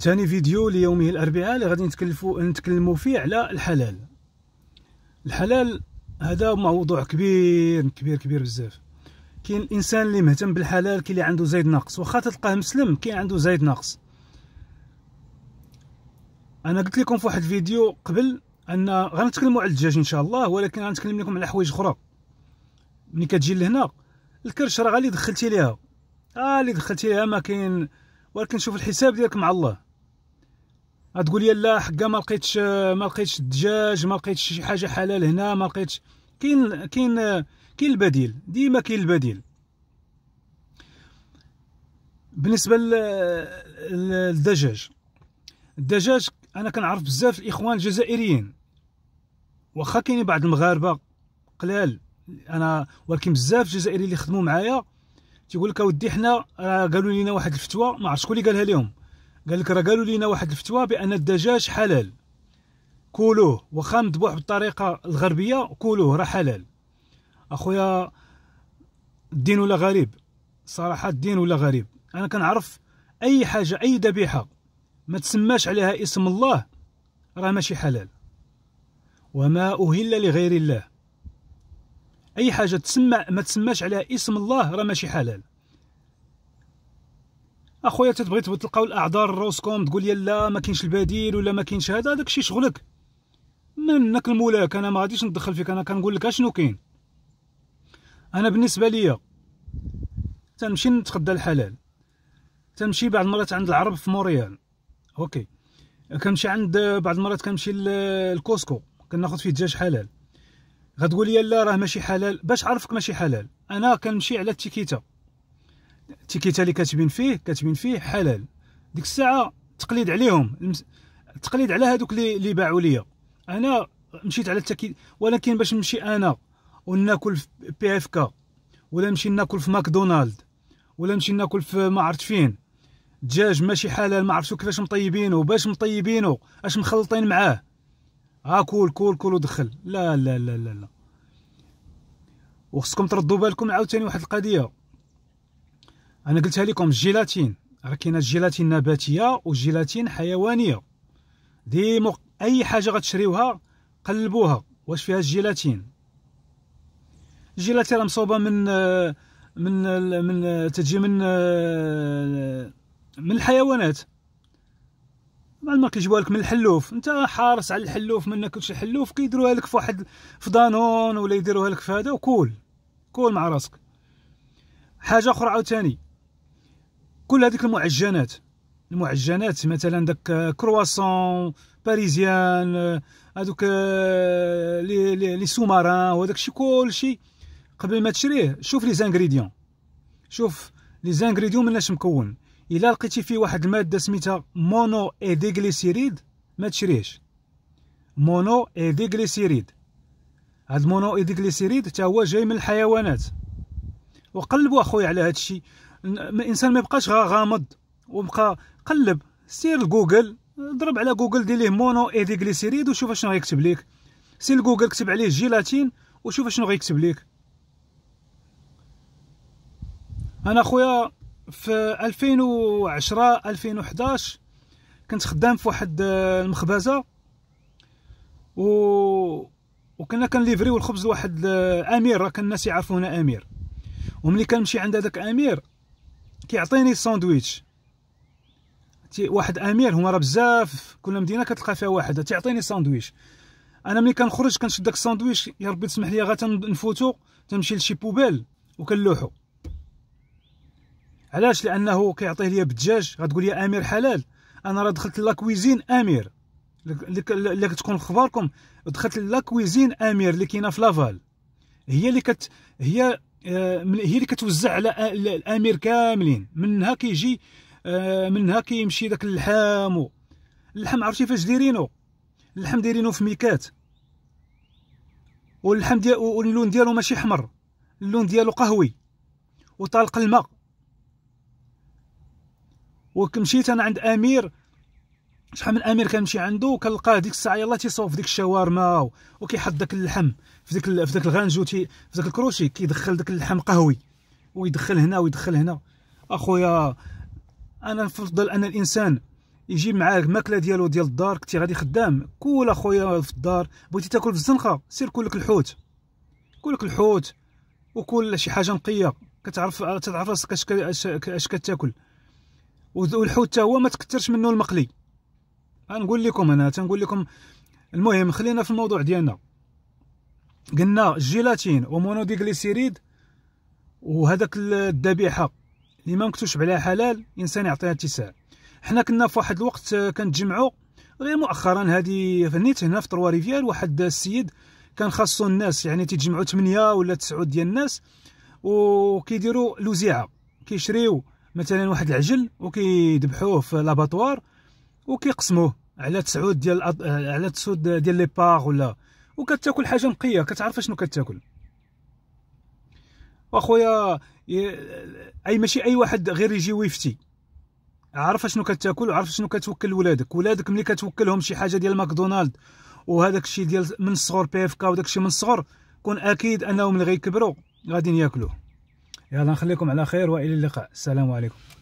ثاني فيديو ليومه الاربعاء اللي غادي نتكلفوا نتكلموا فيه على الحلال الحلال هذا موضوع كبير كبير كبير بزاف كاين الانسان اللي مهتم بالحلال كاين اللي عنده زايد ناقص واخا تلقاه مسلم كاين عنده زايد ناقص انا قلت لكم في واحد الفيديو قبل ان غنتكلموا على الدجاج ان شاء الله ولكن غنتكلم لكم على حوايج اخرى ملي كتجي لهنا الكرش راه اللي دخلتي ليها اه اللي دخلتي ليها ما كاين ولكن شوف الحساب ديالك مع الله تقول لي لا حقا ما لقيتش ما لقيتش الدجاج ما لقيتش شي حاجه حلال هنا ما لقيتش كاين كاين كاين البديل ديما كاين البديل بالنسبه للدجاج الدجاج انا كنعرف بزاف الاخوان الجزائريين واخا كاينين بعض المغاربه قلال انا ولكن بزاف الجزائريين اللي خدموا معايا تيقول لك اودي حنا راه قالوا لنا واحد الفتوى ما عرفت شكون اللي قالها لهم قال لك راه قالوا لينا واحد الفتوى بان الدجاج حلال كولوه واخا مذبوح بالطريقه الغربيه كولوه راه حلال اخويا الدين ولا غريب صراحه الدين ولا غريب انا كنعرف اي حاجه اي ذبيحه ما تسماش عليها اسم الله راه ماشي حلال وما اهل لغير الله اي حاجه تسمى ما تسماش عليها اسم الله راه ماشي حلال اخويا تتبغي تلقاو الاعذار لروسكم تقول لي لا ما كاينش البديل ولا ما كاينش هذا داكشي الشيء شغلك منك المولاك انا ما غاديش ندخل فيك انا كنقول لك اشنو كاين انا بالنسبه ليا تنمشي نتغدى الحلال تنمشي بعض المرات عند العرب في موريال اوكي كنمشي عند بعض المرات كنمشي للكوسكو كناخذ فيه دجاج حلال غتقول لي لا راه ماشي حلال باش عرفك ماشي حلال انا كنمشي على التيكيتا التيكيتا اللي كاتبين فيه كاتبين فيه حلال ديك الساعه تقليد عليهم التقليد على هذوك اللي اللي باعوا ليا انا مشيت على التاكيد ولكن باش نمشي انا وناكل في بي اف كا ولا نمشي ناكل في ماكدونالد ولا نمشي ناكل في ما عرفت فين دجاج ماشي حلال ما عرفتش كيفاش مطيبينو باش مطيبينو اش مخلطين معاه ها كول كول كول ودخل لا لا لا لا لا وخصكم تردوا بالكم عاوتاني واحد القضيه انا قلتها لكم الجيلاتين راه كاينه الجيلاتين نباتيه والجيلاتين حيوانيه ديما اي حاجه غتشريوها قلبوها واش فيها الجيلاتين الجيلاتين راه مصوبه من من من تجي من من الحيوانات ما كيجيبوها لك من الحلوف انت حارس على الحلوف ما ناكلش الحلوف كيديروها لك في واحد في دانون ولا يديروها لك في هذا وكول كول مع راسك حاجه اخرى عاوتاني كل هذيك المعجنات المعجنات مثلا داك آه، كرواسون باريزيان آه، هذوك آه، لي لي سوماران وهذاك الشيء كلشي قبل ما تشريه شوف لي زانغريديون شوف لي زانغريديون مناش مكون الا لقيتي فيه واحد الماده سميتها مونو اي ديغليسيريد ما تشريهش مونو اي ديغليسيريد هاد مونو اي ديغليسيريد حتى هو جاي من الحيوانات وقلبوا اخويا على هاد الشيء الانسان ما يبقاش غامض وبقى قلب سير لجوجل ضرب على جوجل دير ليه مونو غليسيريد وشوف اشنو غيكتب ليك سير لجوجل كتب عليه جيلاتين وشوف اشنو غيكتب ليك انا خويا في 2010 2011 كنت خدام في واحد آه، المخبزه و وكنا كنليفريو الخبز لواحد آه، امير راه كان الناس يعرفونا امير وملي كنمشي عند هذاك امير كيعطيني الساندويتش واحد امير هما راه بزاف كل مدينه كتلقى فيها واحد تيعطيني ساندويتش انا ملي كنخرج كنشد داك الساندويتش يا ربي تسمح لي غا تنفوتو تنمشي لشي بوبيل وكنلوحو علاش لانه كيعطيه ليا بالدجاج غتقول لي امير حلال انا راه دخلت لاكويزين امير اللي كتكون في دخلت لاكويزين امير اللي كاينه في لافال هي اللي كت هي آه، هي اللي كتوزع على آه، الامير كاملين منها كيجي آه، منها كيمشي داك اللحام اللحم عرفتي فاش دايرينو اللحم دايرينو في ميكات واللحم ديالو واللون ديالو ماشي احمر اللون ديالو قهوي وطالق الماء وكمشيت انا عند امير شحال من امير كنمشي عنده كنلقاه ديك الساعه يلاه تيصوف ديك الشاورما وكيحط داك اللحم في ديك في داك الغنجو في داك الكروشي كيدخل داك اللحم قهوي ويدخل هنا ويدخل هنا اخويا انا نفضل ان الانسان يجيب معاه الماكله ديالو ديال الدار كنتي غادي خدام كول اخويا في الدار بغيتي تاكل في الزنقه سير كولك الحوت كولك الحوت وكل شي حاجه نقيه كتعرف تعرف راسك اش اش كتاكل والحوت حتى هو ما تكثرش منه المقلي غنقول لكم انا تنقول لكم المهم خلينا في الموضوع ديالنا قلنا الجيلاتين ومونوديغليسيريد وهذاك الذبيحه اللي ما مكتوش عليها حلال الانسان يعطيها اتساع حنا كنا في واحد الوقت آه، كنتجمعوا غير مؤخرا هذه فنيت هنا في تروا ريفيال واحد السيد كان خاصو الناس يعني تيتجمعوا 8 ولا 9 ديال الناس وكيديروا لوزيعه كيشريو مثلا واحد العجل وكيذبحوه في لاباطوار وكيقسموه على تسعود ديال على تسعود ديال لي باغ ولا وكتاكل حاجه نقيه كتعرف شنو كتاكل واخويا اي ماشي اي واحد غير يجي ويفتي عارف شنو كتاكل وعارف شنو كتوكل ولادك ولادك ملي كتوكلهم شي حاجه ديال ماكدونالد وهذاك الشيء ديال من الصغر بي اف كا وداك الشيء من الصغر كون اكيد انهم ملي غيكبروا غادي ياكلوه يلا نخليكم على خير والى اللقاء السلام عليكم